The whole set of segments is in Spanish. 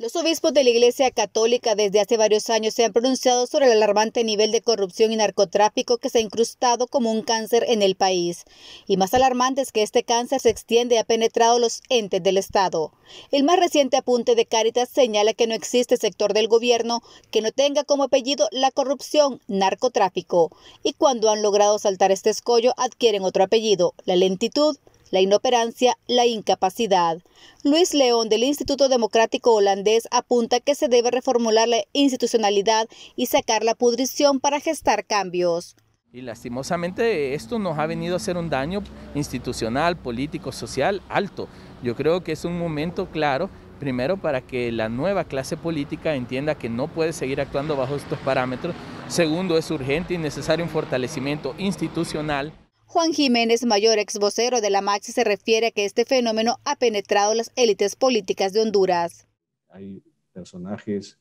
Los obispos de la Iglesia Católica desde hace varios años se han pronunciado sobre el alarmante nivel de corrupción y narcotráfico que se ha incrustado como un cáncer en el país. Y más alarmante es que este cáncer se extiende y ha penetrado los entes del Estado. El más reciente apunte de Cáritas señala que no existe sector del gobierno que no tenga como apellido la corrupción, narcotráfico. Y cuando han logrado saltar este escollo adquieren otro apellido, la lentitud, la inoperancia, la incapacidad. Luis León del Instituto Democrático Holandés apunta que se debe reformular la institucionalidad y sacar la pudrición para gestar cambios. Y lastimosamente esto nos ha venido a hacer un daño institucional, político, social alto. Yo creo que es un momento claro, primero para que la nueva clase política entienda que no puede seguir actuando bajo estos parámetros. Segundo, es urgente y necesario un fortalecimiento institucional. Juan Jiménez Mayor, ex vocero de la Maxi, se refiere a que este fenómeno ha penetrado las élites políticas de Honduras. Hay personajes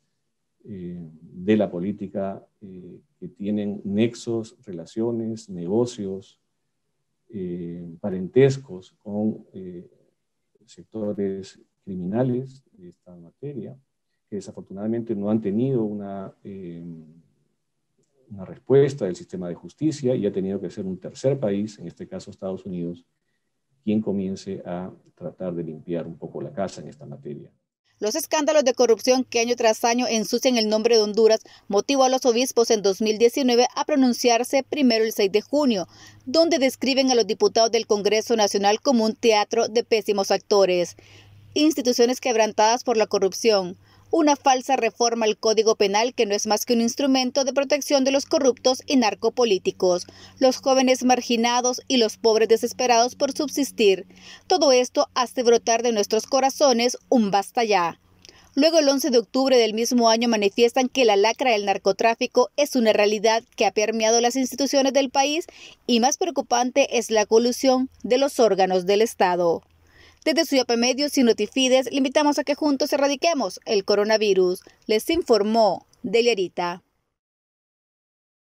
eh, de la política eh, que tienen nexos, relaciones, negocios, eh, parentescos con sectores criminales de esta materia, que desafortunadamente no han tenido una respuesta del sistema de justicia y ha tenido que ser un tercer país, en este caso Estados Unidos, quien comience a tratar de limpiar un poco la casa en esta materia. Los escándalos de corrupción que año tras año ensucian el nombre de Honduras motivó a los obispos en 2019 a pronunciarse primero el 6 de junio, donde describen a los diputados del Congreso Nacional como un teatro de pésimos actores, instituciones quebrantadas por la corrupción, una falsa reforma al Código Penal que no es más que un instrumento de protección de los corruptos y narcopolíticos, los jóvenes marginados y los pobres desesperados por subsistir. Todo esto hace brotar de nuestros corazones un basta ya. Luego el 11 de octubre del mismo año manifiestan que la lacra del narcotráfico es una realidad que ha permeado las instituciones del país y más preocupante es la colusión de los órganos del Estado. Desde su Medios y Notifides le invitamos a que juntos erradiquemos el coronavirus, les informó Deliarita.